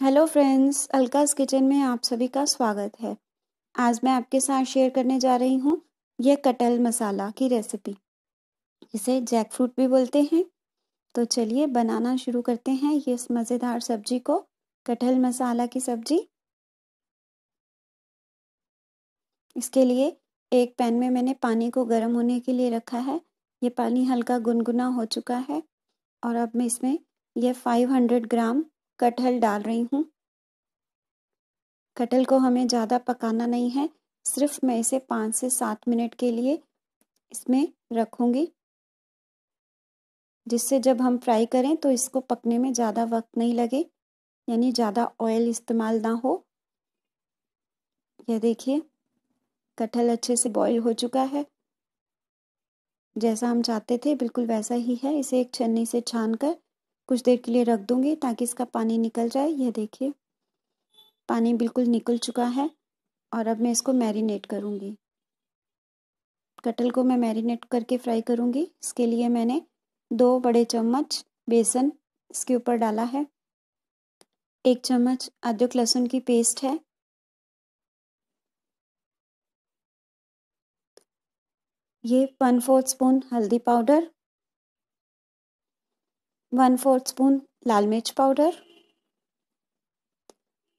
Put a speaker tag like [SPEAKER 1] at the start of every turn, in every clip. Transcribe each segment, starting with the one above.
[SPEAKER 1] hello friends अलकाज kitchen में आप सभी का स्वागत है आज मैं आपके साथ शेयर करने जा रही हूँ यह कटहल मसाला की रेसिपी इसे जैक फ्रूट भी बोलते हैं तो चलिए बनाना शुरू करते हैं ये इस मज़ेदार सब्जी को कटहल मसाला की सब्जी इसके लिए एक पैन में मैंने पानी को गर्म होने के लिए रखा है ये पानी हल्का गुनगुना हो चुका है और अब मैं इसमें यह 500 ग्राम कटहल डाल रही हूँ कटहल को हमें ज़्यादा पकाना नहीं है सिर्फ मैं इसे पाँच से सात मिनट के लिए इसमें रखूँगी जिससे जब हम फ्राई करें तो इसको पकने में ज़्यादा वक्त नहीं लगे यानी ज़्यादा ऑयल इस्तेमाल ना हो यह देखिए कटहल अच्छे से बॉईल हो चुका है जैसा हम चाहते थे बिल्कुल वैसा ही है इसे एक छन्नी से छान कर कुछ देर के लिए रख दूंगी ताकि इसका पानी निकल जाए यह देखिए पानी बिल्कुल निकल चुका है और अब मैं इसको मैरिनेट करूँगी कटल को मैं मैरिनेट करके फ्राई करूँगी इसके लिए मैंने दो बड़े चम्मच बेसन इसके ऊपर डाला है एक चम्मच अदरक लहसुन की पेस्ट है ये वन फोर्थ स्पून हल्दी पाउडर वन फोर्थ स्पून लाल मिर्च पाउडर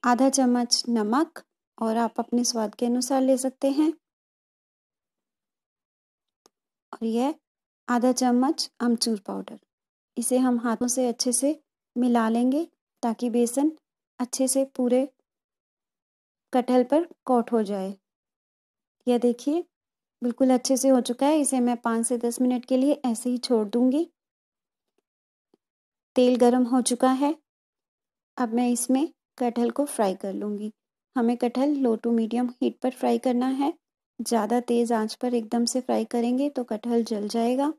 [SPEAKER 1] आधा चम्मच नमक और आप अपने स्वाद के अनुसार ले सकते हैं और यह आधा चम्मच अमचूर पाउडर इसे हम हाथों से अच्छे से मिला लेंगे ताकि बेसन अच्छे से पूरे कटहल पर कोट हो जाए यह देखिए बिल्कुल अच्छे से हो चुका है इसे मैं पाँच से दस मिनट के लिए ऐसे ही छोड़ दूंगी तेल गरम हो चुका है अब मैं इसमें कटहल को फ्राई कर लूँगी हमें कटहल लो टू मीडियम हीट पर फ्राई करना है ज़्यादा तेज़ आंच पर एकदम से फ्राई करेंगे तो कटहल जल जाएगा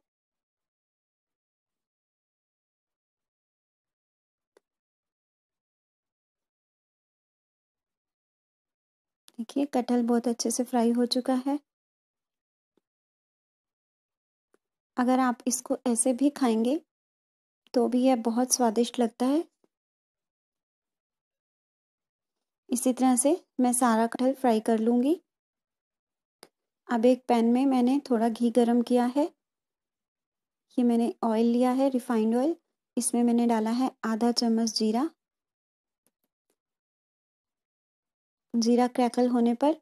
[SPEAKER 2] देखिए कटहल बहुत अच्छे से फ्राई हो चुका है अगर आप इसको
[SPEAKER 1] ऐसे भी खाएंगे तो भी यह बहुत स्वादिष्ट लगता है इसी तरह से मैं सारा कटहल फ्राई कर लूँगी अब एक पैन में मैंने थोड़ा घी गरम किया है ये मैंने ऑयल लिया है रिफाइंड ऑयल इसमें मैंने डाला है आधा चम्मच जीरा जीरा क्रैकल होने पर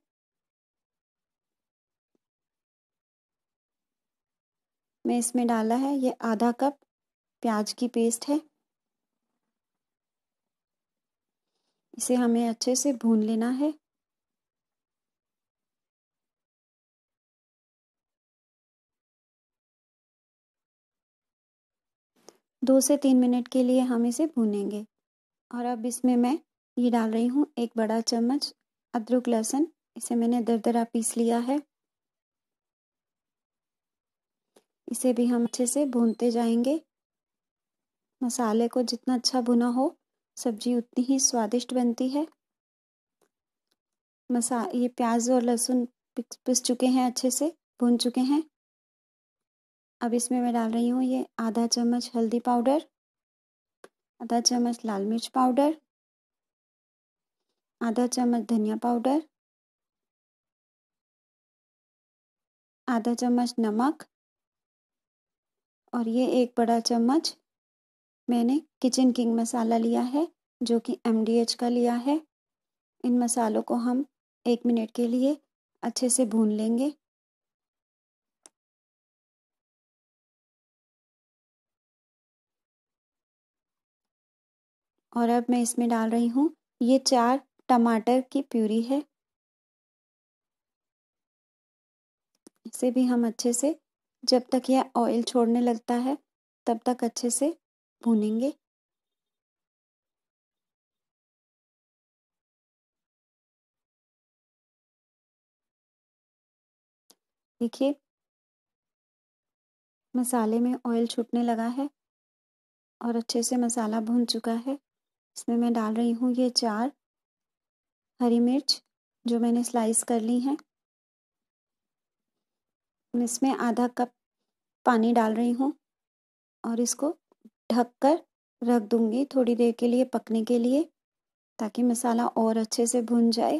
[SPEAKER 1] मैं इसमें डाला है ये आधा कप प्याज की पेस्ट है इसे हमें अच्छे से भून लेना है दो से तीन मिनट के लिए हम इसे भूनेंगे और अब इसमें मैं ये डाल रही हूँ एक बड़ा चम्मच अदरक लहसुन इसे मैंने दर दरा पीस लिया है इसे भी हम अच्छे से भूनते जाएंगे मसाले को जितना अच्छा भुना हो सब्जी उतनी ही स्वादिष्ट बनती है मसा ये प्याज और लहसुन पिस चुके हैं अच्छे से भून चुके हैं अब इसमें मैं डाल रही हूँ ये आधा चम्मच हल्दी पाउडर आधा चम्मच लाल मिर्च पाउडर आधा चम्मच धनिया पाउडर आधा चम्मच नमक और ये एक बड़ा चम्मच मैंने किचन किंग मसाला लिया है जो कि एम का लिया है इन मसालों को हम एक मिनट के लिए
[SPEAKER 2] अच्छे से भून लेंगे और अब मैं इसमें
[SPEAKER 1] डाल रही हूँ ये चार टमाटर की प्यूरी है इसे भी हम अच्छे से जब तक यह ऑयल छोड़ने लगता है तब तक अच्छे से भूनेंगे
[SPEAKER 2] देखिए मसाले में
[SPEAKER 1] ऑयल छूटने लगा है और अच्छे से मसाला भून चुका है इसमें मैं डाल रही हूँ ये चार हरी मिर्च जो मैंने स्लाइस कर ली है इसमें आधा कप पानी डाल रही हूँ और इसको ढककर रख दूंगी थोड़ी देर के लिए पकने के लिए ताकि मसाला और अच्छे से भुन जाए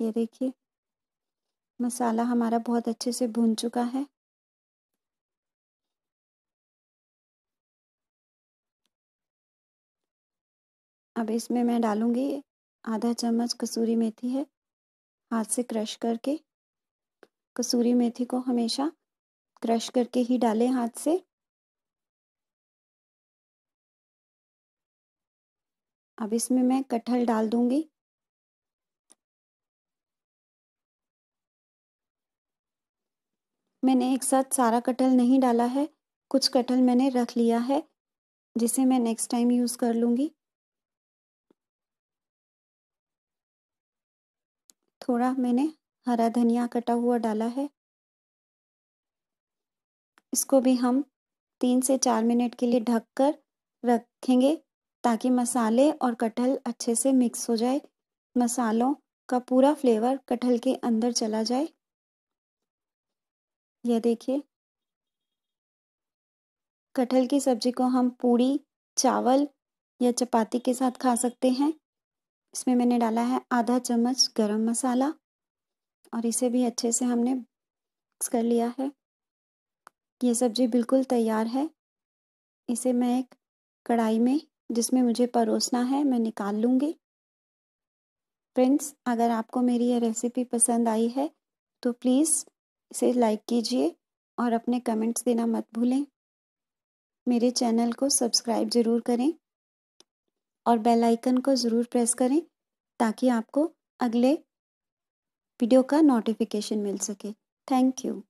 [SPEAKER 1] ये देखिए मसाला हमारा बहुत अच्छे से भुन चुका है अब इसमें मैं डालूंगी आधा चम्मच कसूरी मेथी है हाथ से क्रश करके कसूरी मेथी को हमेशा
[SPEAKER 2] क्रश करके ही डालें हाथ से अब इसमें मैं कटहल डाल दूंगी
[SPEAKER 1] मैंने एक साथ सारा कटहल नहीं डाला है कुछ कटहल मैंने रख लिया है जिसे मैं नेक्स्ट टाइम यूज़ कर लूँगी थोड़ा मैंने हरा धनिया कटा हुआ डाला है इसको भी हम तीन से चार मिनट के लिए ढककर रखेंगे ताकि मसाले और कटहल अच्छे से मिक्स हो जाए मसालों का पूरा फ्लेवर कटहल के अंदर चला जाए यह देखिए कटहल की सब्जी को हम पूड़ी चावल या चपाती के साथ खा सकते हैं इसमें मैंने डाला है आधा चम्मच गरम मसाला और इसे भी अच्छे से हमने मिक्स कर लिया है ये सब्जी बिल्कुल तैयार है इसे मैं एक कढ़ाई में जिसमें मुझे परोसना है मैं निकाल लूँगी फ्रेंड्स अगर आपको मेरी ये रेसिपी पसंद आई है तो प्लीज़ इसे लाइक कीजिए और अपने कमेंट्स देना मत भूलें मेरे चैनल को सब्सक्राइब ज़रूर करें और बेल आइकन को ज़रूर प्रेस करें ताकि आपको अगले वीडियो का नोटिफिकेशन मिल सके थैंक यू